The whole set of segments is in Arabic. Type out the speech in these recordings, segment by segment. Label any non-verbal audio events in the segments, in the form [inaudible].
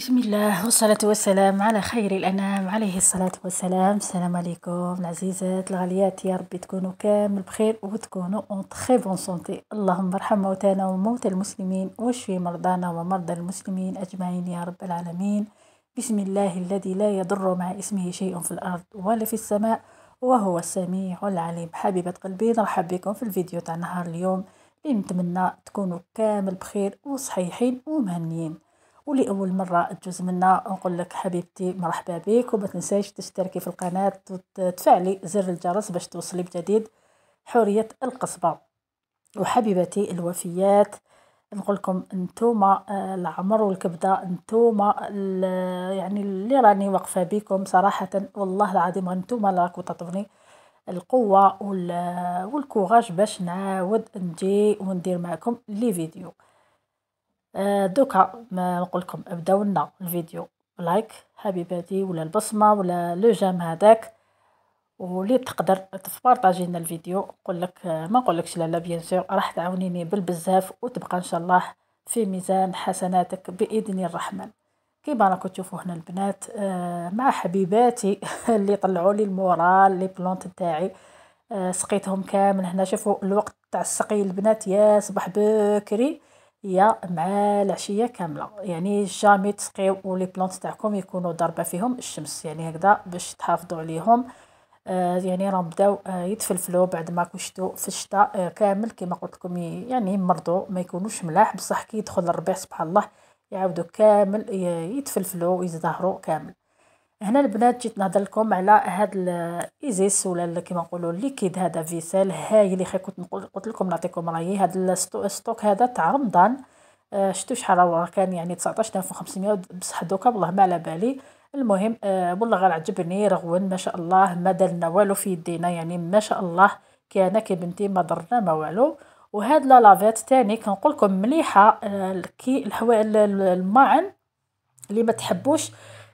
بسم الله والصلاة والسلام على خير الأنام عليه الصلاة والسلام السلام عليكم العزيزات الغاليات يا ربي تكونوا كامل بخير وتكونوا اون تخي بون سونتي اللهم ارحم موتانا وموتى المسلمين واشفي مرضانا ومرضى المسلمين أجمعين يا رب العالمين بسم الله الذي لا يضر مع اسمه شيء في الأرض ولا في السماء وهو السميع العليم حبيبة قلبي نرحب بكم في الفيديو تاع نهار اليوم نتمنى تكونوا كامل بخير وصحيحين ومهنيين ولاول مره تجوز منا نقول لك حبيبتي مرحبا بك وما تنسيش تشتركي في القناه وتفعلي زر الجرس باش توصلي بجديد حوريه القصبه وحبيبتي الوفيات نقول لكم انتوما آه، العمر والكبده انتوما يعني اللي راني واقفه بكم صراحه والله العظيم انتوما اللي راكم تعطوني القوه والكوراج باش نعاود نجي وندير معكم لي فيديو آه، دوكا ما نقول لكم ابداو لنا الفيديو لايك حبيباتي ولا البصمه ولا لو جام هذاك ولي تقدر تبارطاجي لنا الفيديو نقول لك ما نقولكش لا لا بيان سور راح تعاونيني بالبزاف وتبقى ان شاء الله في ميزان حسناتك باذن الرحمن كيما راكم تشوفوا هنا البنات آه، مع حبيباتي [laughs] اللي طلعوا لي المورال لي بلونت تاعي آه، سقيتهم كامل هنا شوفوا الوقت تاع السقي البنات يا صباح بكري هي مع العشيه كامله يعني جامي تسقيو لي بلانت تاعكم يكونوا ضاربه فيهم الشمس يعني هكذا باش تحافظوا عليهم آه يعني راهم بداو آه يتفلفلوا بعد ما كشتوا في الشتاء آه كامل كما قلت لكم يعني مرضوا ما يكونوش ملاح بصح كي يدخل الربيع سبحان الله يعاودوا كامل يتفلفلوا ويزدهروا كامل هنا البنات جيت نهضر لكم على هاد الايزيس ولا كيما نقولوا ليكيد هذا فيسيل هاي اللي كنت نقول قلت لكم نعطيكم رايي هاد الستوك هذا تاع رمضان آه شفتوا شحال راه كان يعني 19500 بصح دوكا والله ما على بالي المهم آه والله غير عجبني رغوان ما شاء الله ما دلنا والو في يدينا يعني ما شاء الله كي انا كي بنتي ما ضرنا ما والو وهاد لا لافيت تاني كنقول لكم مليحه آه كي الحوا الماعن اللي ما تحبوش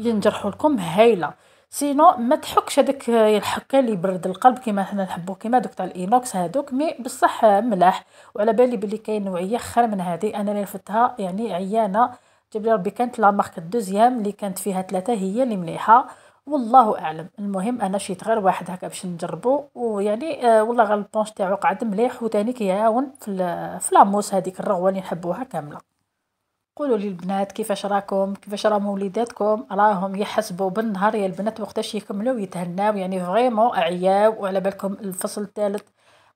اللي نجرحوا لكم هايله سينو ما تحكش هذاك الحكه اللي يبرد القلب كيما حنا نحبو كيما دوك تاع الاينوكس هادوك مي بصح ملاح وعلى بالي بلي كاين نوعيه خير من هذه انا اللي رفتها يعني عيانه جاب لي ربي كانت لا مارك دوزيام اللي كانت فيها ثلاثه هي اللي مليحه والله اعلم المهم انا شيت غير واحد هكا باش نجربو ويعني آه والله غير البونش تاعو قعد مليح وتاني كيعاون في في لاموس هذيك الرغوه اللي نحبوها كامله قولوا لي البنات كيفاش راكم كيفاش راهم وليداتكم راهم يحسبوا بالنهار يا البنات وقتاش يكملوا يتهناو يعني فريمون اعياو وعلى بالكم الفصل الثالث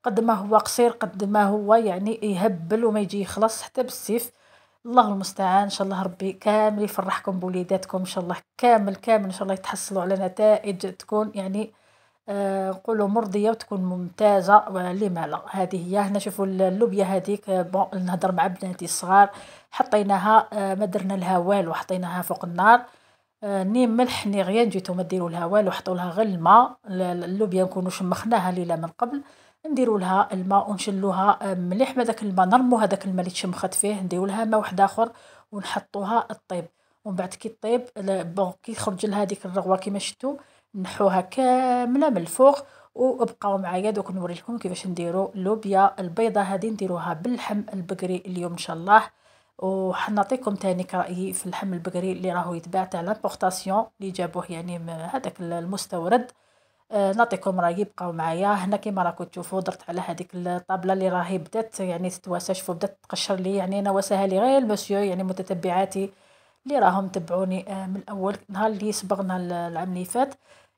قد ما هو قصير قد ما هو يعني يهبل وما يجي يخلص حتى بالسيف الله المستعان ان شاء الله ربي كامل يفرحكم بوليداتكم ان شاء الله كامل كامل ان شاء الله يتحصلوا على نتائج تكون يعني آه، نقولوا آه مرضيه وتكون ممتازه لما لا هذه هي هنا شوفوا اللوبيا هذيك آه، بون نهضر مع بناتي الصغار حطيناها آه، ما درنا لها والو حطيناها فوق النار آه، ني ملح ني غيان جيتو ما ديروا لها والو حطوا لها غير الماء اللوبيا نكونوا شمخناها ليله من قبل نديروا لها الماء ونشلوها آه، مليح ما داك الماء نرمو هذاك الماء اللي تشمخت فيه نديروا لها ماء واحد اخر ونحطوها طيب ومن بعد كي طيب بون كي تخرج لها ديك الرغوه كيما شفتوا نحوها كامله من الفوق وابقاو معايا دوك نوري لكم كيفاش نديروا اللوبيا البيضه هذه نديروها باللحم البقري اليوم ان شاء الله وحنعطيكم تاني رايي في اللحم البقري اللي راهو يتباع تاع لابورطاسيون اللي جابوه يعني هذاك المستورد آه نعطيكم رايي بقاو معايا هنا كيما راكم تشوفوا درت على هذيك الطابله اللي راهي بدات يعني تتواسى شوفوا بدات تقشر لي يعني نواسها لي غير المسيو يعني متتبعاتي اللي راهم تبعوني آه من الاول نهار اللي صبغنا العام اللي فات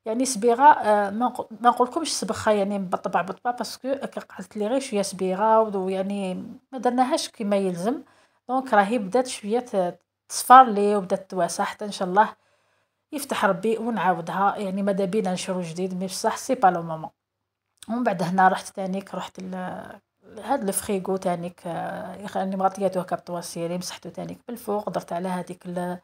يعني صبيغه آه ما نقولكمش صبخه يعني بالطبع بالطبع باسكو قعدت لي غير شويه صبيغه ويعني ما درناهاش كيما يلزم دونك راهي بدات شويه تصفر لي وبدات تواسى حتى ان شاء الله يفتح ربي ونعاودها يعني ماذا بينا نشرو جديد مي بصح سي با لو مومون ومن بعد هنا رحت تانيك رحت هاد الفريغو تانيك آه، يعني مغطياتو هكا بطواسيري مسحتو تانيك بالفوق درت على هذيك لو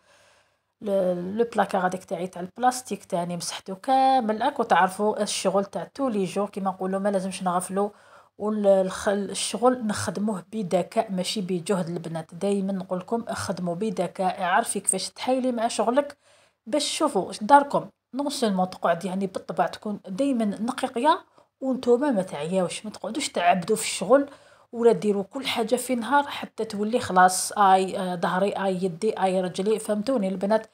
بلاكار هذيك تاعي تاع البلاستيك تاني مسحتو كامل اكو تعرفوا الشغل تاع تولي جور كيما نقولوا ما لازمش نغفلو والشغل نخدموه بذكاء ماشي بجهد البنات دائما نقول لكم خدموا بذكاء عرفي كيفاش تحايلي مع شغلك باش تشوفوا داركم نون سيلمون تقعد يعني بالطبع تكون دائما نقيقيه وانتوما ما تعياوش ما تقعدوش تعبدوا في الشغل ولا ديروا كل حاجه في نهار حتى تولي خلاص اي آه، ظهري اي يدي اي رجلي فهمتوني البنات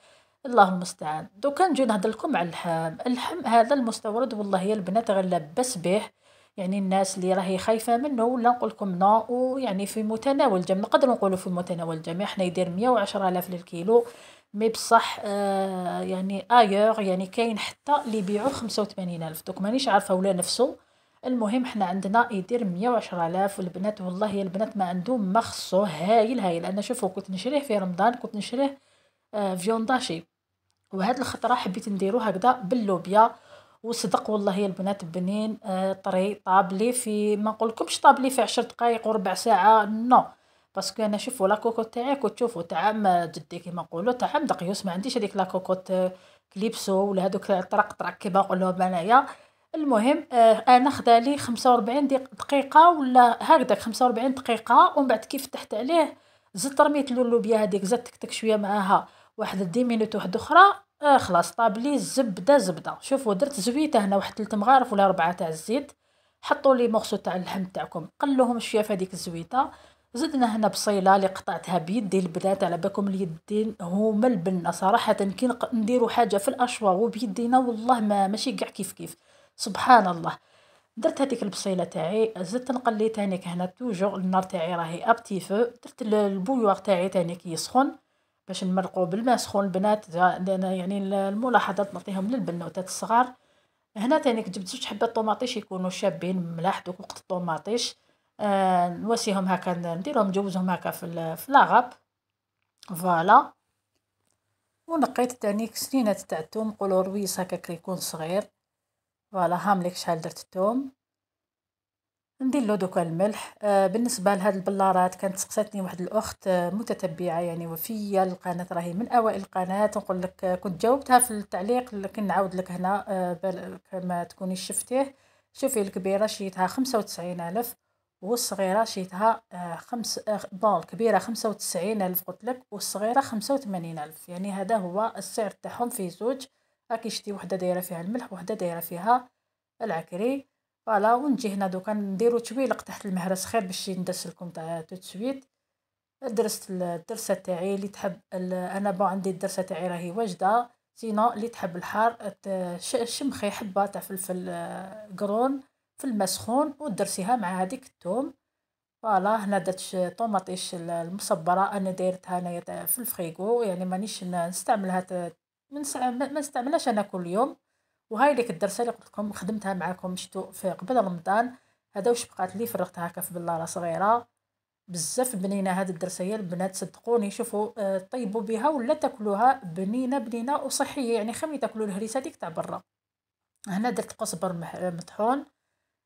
اللهم استعان دوكا نجي نهضر لكم على اللحم اللحم هذا المستورد والله يا البنات غير لاباس به يعني الناس اللي راهي خايفه منه ولا نقول لكم نو ويعني في متناول الجميع نقدروا نقولوا في متناول الجميع حنا يدير 110000 للكيلو مي بصح آه يعني ايور يعني كاين حتى اللي يبيعوا 85000 الف دوك مانيش عارفه ولا نفسه المهم حنا عندنا يدير 110000 والبنات والله يا البنات ما عندهم ما خصو هايل هايل انا شوفوا كنت نشريه في رمضان كنت نشريه آه فيونداشي وهاد الخطره حبيت نديرو هكذا باللوبيا وصدق والله يا البنات بنين آه، طري طابلي في ما نقولكمش طابلي في عشر دقائق وربع ساعه نو باسكو انا شوفوا لا كوكوت تاعي كتشوفوا طعام جدي كيما نقولوا طعام دقيوس ما عنديش هذيك لا كوكوت كليبسو ولا هذوك تاع طرق طرق كيما نقولوهم انايا المهم آه، انا خدا لي 45 دقيقه ولا هكذاك 45 دقيقه ومن بعد كي فتحت عليه زدت رميت اللوبيا هذيك زدت تكتك شويه معاها واحد دي مينوت واحد اخرى آه خلاص طابلي زبده زبده شوفوا درت زويته هنا واحد تلت مغارف ولا ربعه تاع الزيت حطوا لي مغصو تاع اللحم تاعكم قلوهم شويه في هذيك الزويته زدنا هنا بصيله اللي قطعتها بيدي البنات على بالكم اليدين هما البنه صراحه كي نديروا حاجه في الاشواغ وبيدينا والله ما ماشي كاع كيف كيف سبحان الله درت هذيك البصيله تاعي زدت نقلي تانيك هنا توجور النار تاعي راهي ابتي فو درت البويوار تاعي تانيك يسخن باش نمرقوا بالماء سخون عندنا يعني الملاحظات نعطيهم للبنوتات الصغار هنا تاني جبت زوج حبات طوماطيش يكونوا شابين ملاح دوك وقت الطوماطيش آه نواسيهم هكا نديرهم نجوزهم هكا في في لاغاب فوالا ونقيت تاني سنينات تاع التوم نقولوا رويس هكاك يكون صغير فوالا هاملك شحال درت التوم ندير له دوكا الملح آه، بالنسبه لهاد البلارات كانت سقساتني واحد الاخت آه، متتبعه يعني وفيه القناه راهي من اوائل القناه نقول لك آه، كنت جاوبتها في التعليق لكن نعاود لك هنا آه ما تكونيش شفتيه شوفي الكبيره شريتها خمسة وتسعين الف والصغيره شريتها خمس بون الكبيره خمسة وتسعين الف قلت لك والصغيره خمسة الف يعني هذا هو السعر تاعهم في زوج راكي شتي وحده دايره فيها الملح وحده دايره فيها العكري فوالا ونجي هنا دوكا نديرو تويلق تحت المهرس خير باش ندرس لكم توت سويت درست الدرسه تاعي اللي تحب انا با عندي الدرسه تاعي راهي واجده سينو اللي تحب الحار شمخي حبه تاع فلفل آه، قرون في الماء سخون ودرسيها مع هذيك الثوم فوالا هنا درت طوماطيش المصبره انا دايرتها انايا في الفريغو يعني مانيش نستعملها ما نستعملهاش انا كل يوم وهاي ديك الدرسه اللي قلت لكم خدمتها معاكم شتو في قبل رمضان هذا واش بقات لي فرغتها هكا في بلاله صغيره بزاف بنينه هاد هي البنات صدقوني شوفوا آه، طيبوا بها ولا تاكلوها بنينه بنينه وصحيه يعني خمي تاكلوا الهريسه ديك تاع برا هنا درت قزبر آه، مطحون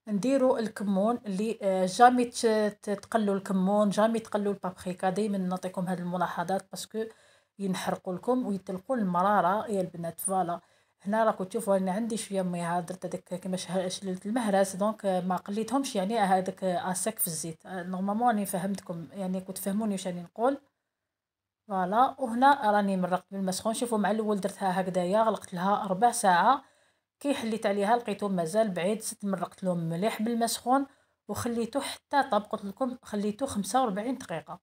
نديروا الكمون اللي آه، جامي تقلوا الكمون جامي تقلوا البابريكا دائما نعطيكم هاد الملاحظات باسكو ينحرقوا لكم ويتلقوا المراره يا البنات فوالا هنا راكو تشوفوا انا عندي شويه مي درت هذاك كيما شللت المهرس دونك ما قليتهمش يعني هذاك اسك في الزيت نورمالمون آه، راني فهمتكم يعني كنت فهموني واش راني نقول فوالا وهنا راني مرقت بالماء سخون شوفوا مع الاول درتها هكذايا غلقت لها ربع ساعه كي حليت عليها لقيتو مازال بعيد زدت مرقت له مليح بالماء سخون وخليته حتى طبقت لكم خليته 45 دقيقه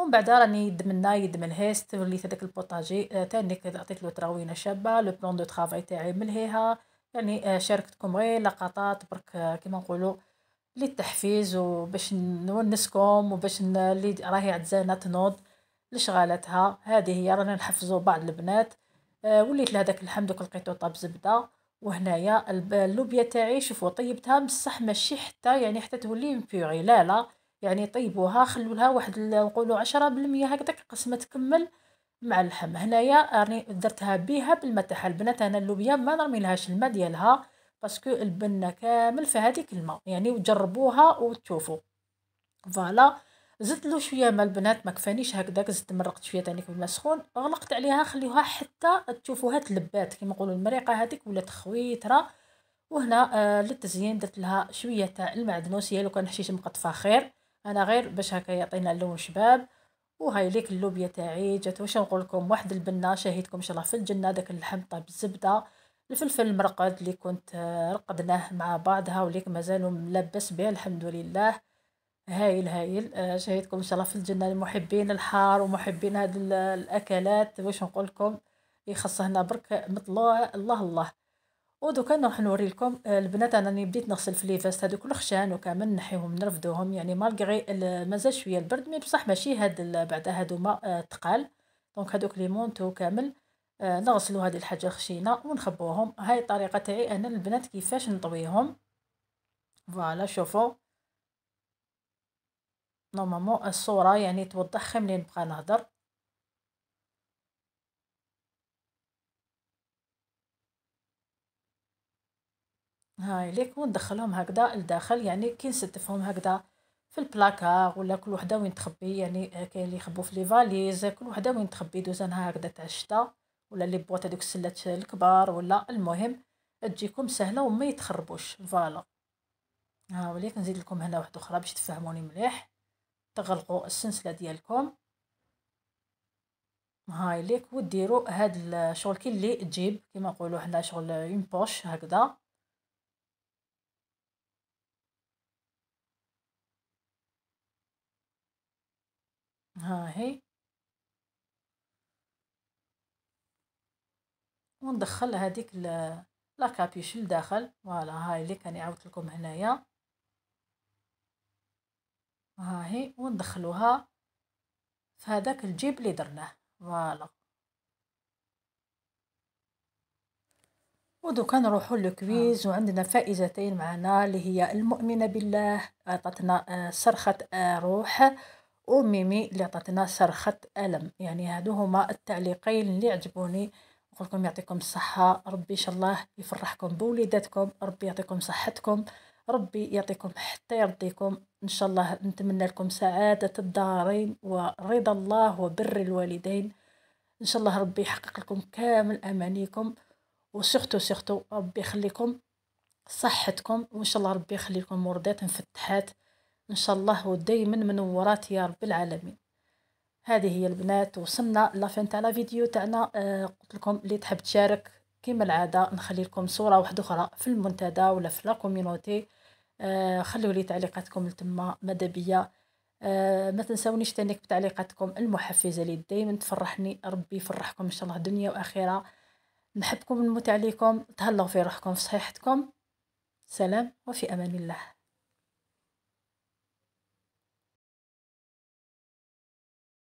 ومن بعد راني دمنا يدمن هيست وليت هذاك البوطاجي آه، تاني عطيت له تراوينه شابه لو بلون دو طرافاي تاعي ملهيها يعني آه، شاركتكم غير لقطات برك آه، كيما نقولوا للتحفيز وباش نونسكم وباش اللي راهي عزانه تنوض لشغالتها هذه هي رانا نحفزوا بعض البنات وليت لهذاك اللحم دوك لقيتو طاب زبده وهنايا اللوبيا تاعي شوفوا طيبتها بصح ماشي حتى يعني حتى تولي مبيوري لا لا يعني طيبوها لها واحد نقولوا عشرة بالمية هكذاك قسمة تكمل مع اللحم هنايا راني درتها بيها بالماء تاعها البنات انا اللوبيا ما نرمي لهاش الماء ديالها باسكو البنه كامل في هذيك الماء يعني وجربوها وتشوفوا فوالا زدت له شويه ما البنات ما كفانيش هكذاك زدت مرقت شويه ثاني بالماء سخون غلقت عليها خليوها حتى تشوفوها تلبات كيما نقولوا المريقه هذيك ولات خويتره وهنا آه للتزيين درت لها شويه تاع المعدنوس هي لو كان حشيش مقطفه خير انا غير باش هكا يعطينا اللون شباب وهاي ليك اللوبيا تاعي جات واش نقول لكم واحد البنه شهيتكم ان شاء الله في الجنه داك الحمطه بالزبده الفلفل المرقد اللي كنت آه، رقدناه مع بعضها وليك مازالوا ملبس به الحمد لله هايل هايل آه، شهيتكم ان شاء الله في الجنه المحبين الحار ومحبين هاد الاكلات واش نقول لكم يخصهنا برك مطلوع الله الله ودوكا نروح نوريلكم آه، البنات اللي بديت نغسل في ليفاست هذوك الخشان وكامل نحيهم نرفدوهم يعني مالغري مازال شويه البرد مي بصح ماشي هاد بعدا هادوما آه، تقال دونك هادوك لي مونتو كامل آه، نغسلوا هذه الحاجه خشينه ونخبوهم هاي الطريقه تاعي انا البنات كيفاش نطويهم فوالا شوفوا نورمالمون الصوره يعني توضح خير ملي نبقى نهضر هاي ليك وندخلهم هكذا لداخل يعني كي نستفهم هكذا في البلاكار ولا كل وحده وين تخبي يعني كاين اللي يخبو في لي فاليز كل وحده وين تخبي دوزانها هكذا تاع الشتا ولا لي بواط هذوك السلات الكبار ولا المهم تجيكم سهله وما يتخربوش فوالا ها وليك نزيد لكم هنا واحده اخرى باش تفهموني مليح تغلقوا السلسله ديالكم هاي ليك وديروا هاد الشغل كي اللي تجيب كيما نقولوا حنا شغل اون بوش هكذا ها هي وندخل هذيك لا كابيش لداخل فوالا هاي اللي كان عاودت لكم هنايا ها هي وندخلوها في هذاك الجيب اللي درناه فوالا ودوكا نروحو للكويز وعندنا فائزتين معنا اللي هي المؤمنة بالله عطاتنا آه، صرخة آه، روح وميمي اللي عطاتنا صرخة ألم يعني هادو هما التعليقين اللي عجبوني نقول لكم يعطيكم الصحة ربي إن شاء الله يفرحكم بوليداتكم ربي يعطيكم صحتكم ربي يعطيكم حتى يرضيكم إن شاء الله نتمنى لكم سعادة الدارين ورضا الله وبر الوالدين إن شاء الله ربي يحقق لكم كامل أمانيكم وسختو سختو ربي يخليكم صحتكم وإن شاء الله ربي يخليكم مرضات مفتحات إن شاء الله ودايما منورات يا رب العالمين هذه هي البنات وصلنا لافين تاع لا فيديو تاعنا آه قلت لكم اللي تحب تشارك كما العاده نخلي لكم صوره واحده اخرى في المنتدى ولا في لا كوميونيتي آه خلوا لي تعليقاتكم لتما ماذا بيا آه ما تنساونيش تانيك بتعليقاتكم المحفزه اللي دائما تفرحني ربي يفرحكم ان شاء الله دنيا واخره نحبكم ونموت عليكم تهلاو في روحكم في صحيحتكم سلام وفي امان الله